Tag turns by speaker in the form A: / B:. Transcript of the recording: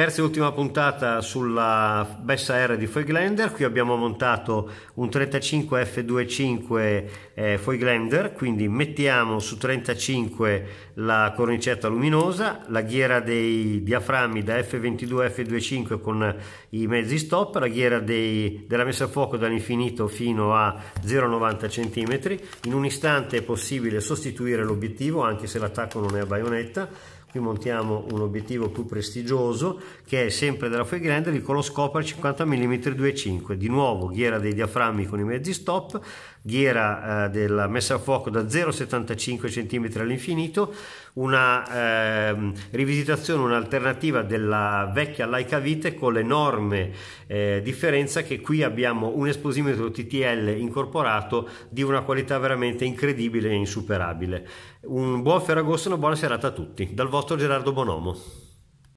A: Terza e ultima puntata sulla Bessa R di Foiglander, qui abbiamo montato un 35 F25 eh, Foiglander, quindi mettiamo su 35 la cornicetta luminosa, la ghiera dei diaframmi da F22 a F25 con i mezzi stop, la ghiera dei, della messa a fuoco dall'infinito fino a 0,90 cm, in un istante è possibile sostituire l'obiettivo anche se l'attacco non è a baionetta, qui montiamo un obiettivo più prestigioso che è sempre della Foygrander il Coloscoper 50 mm 2.5 di nuovo ghiera dei diaframmi con i mezzi stop ghiera eh, della messa a fuoco da 0,75 cm all'infinito una eh, rivisitazione un'alternativa della vecchia Leica Vite con l'enorme eh, differenza che qui abbiamo un esposimetro TTL incorporato di una qualità veramente incredibile e insuperabile un buon Ferragosto e una buona serata a tutti dal vostro posto Gerardo Bonomo.